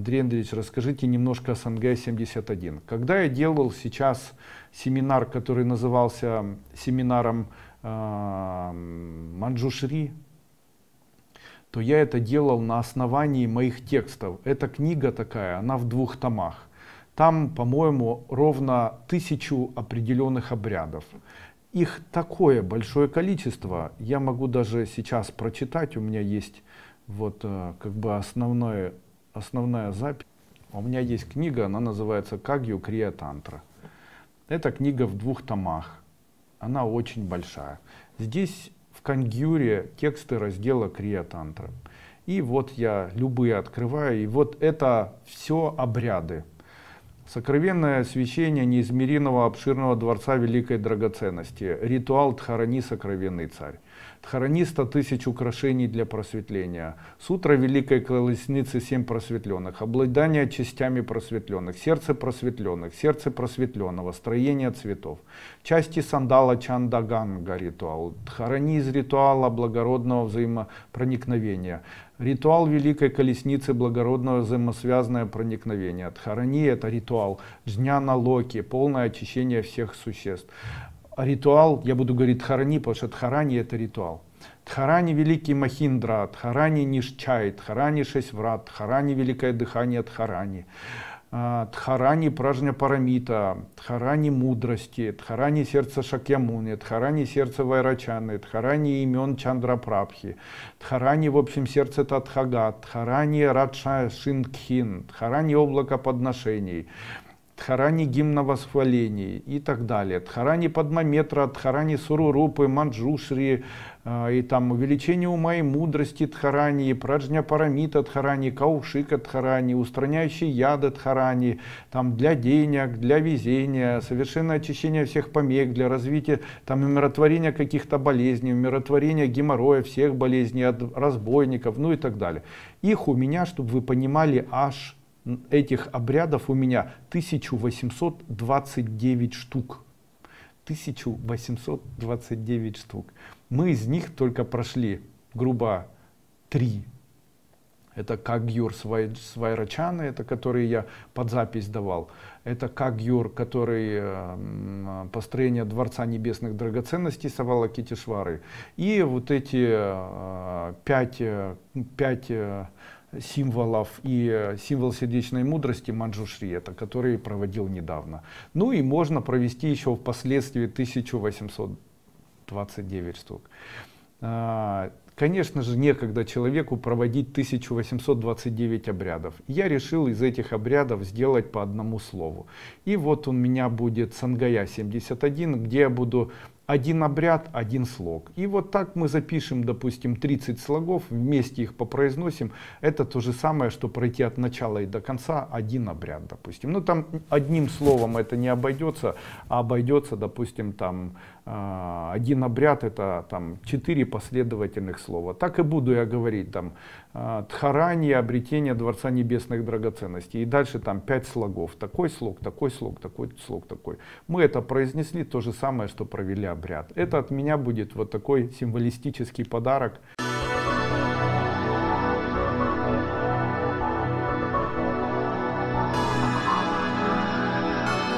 Андрей Андреевич, расскажите немножко о СНГ-71. Когда я делал сейчас семинар, который назывался семинаром э, Манджушри, то я это делал на основании моих текстов. Эта книга такая, она в двух томах. Там, по-моему, ровно тысячу определенных обрядов. Их такое большое количество, я могу даже сейчас прочитать, у меня есть вот э, как бы основное основная запись. У меня есть книга, она называется «Кагью Крия Тантра». Это книга в двух томах. Она очень большая. Здесь в Кангюре тексты раздела Крия Тантра. И вот я любые открываю, и вот это все обряды. Сокровенное свечение неизмеренного обширного дворца великой драгоценности. Ритуал Тхарани «Сокровенный царь». Тхараниста 100 тысяч украшений для просветления. Сутра Великой Колесницы 7 просветленных. Обладание частями просветленных. Сердце просветленных. Сердце просветленного. Строение цветов. Части сандала Чандаганга ритуал. Тхарани из ритуала благородного взаимопроникновения. Ритуал Великой Колесницы Благородного взаимосвязанное проникновение. Дхарани – это ритуал. Джняна Локи – полное очищение всех существ. Ритуал, я буду говорить Дхарани, потому что Дхарани – это ритуал. Дхарани – великий Махиндра, Дхарани – Нишчай, Дхарани – шесть врат, Дхарани – великое дыхание Дхарани. А, Тхарани пражня парамита, Тхарани мудрости, Тхарани сердца Шакьямуни, Тхарани сердца Вайрачаны, Тхарани имен Чандрапрабхи, Тхарани в общем, сердце Татхага, Тхарани Радша Шинкхин, Тхарани облако подношений, Тхарани гимна восхвалений и так далее. Дхарани Падмаметра, Дхарани Сурурупы, Манджушри, э, и там увеличение ума и мудрости тхарани Праджня Парамита Дхарани, Каушика тхарани устраняющий яды тхарани там для денег, для везения, совершенное очищение всех помех, для развития, там умиротворения каких-то болезней, умиротворения геморроя, всех болезней от разбойников, ну и так далее. Их у меня, чтобы вы понимали, аж этих обрядов у меня 1829 штук. 1829 штук. Мы из них только прошли, грубо, три. Это Кагюр Свайрачаны, это который я под запись давал. Это Кагюр, который эм, построение Дворца Небесных Драгоценностей Савала Китишвары. И вот эти э, пять, э, пять э, символов и э, символ сердечной мудрости Манджушри, это который проводил недавно. Ну и можно провести еще впоследствии 1829 штук. А, конечно же, некогда человеку проводить 1829 обрядов. Я решил из этих обрядов сделать по одному слову. И вот у меня будет Сангая 71, где я буду один обряд, один слог. И вот так мы запишем, допустим, 30 слогов, вместе их попроизносим. Это то же самое, что пройти от начала и до конца один обряд, допустим. Ну, там одним словом это не обойдется, а обойдется, допустим, там а, один обряд это там четыре последовательных слова. Так и буду я говорить там а, тхарание, обретение Дворца Небесных Драгоценностей. И дальше там пять слогов. Такой слог, такой слог, такой слог, такой. Мы это произнесли, то же самое, что провели обряд обряд. Это от меня будет вот такой символистический подарок.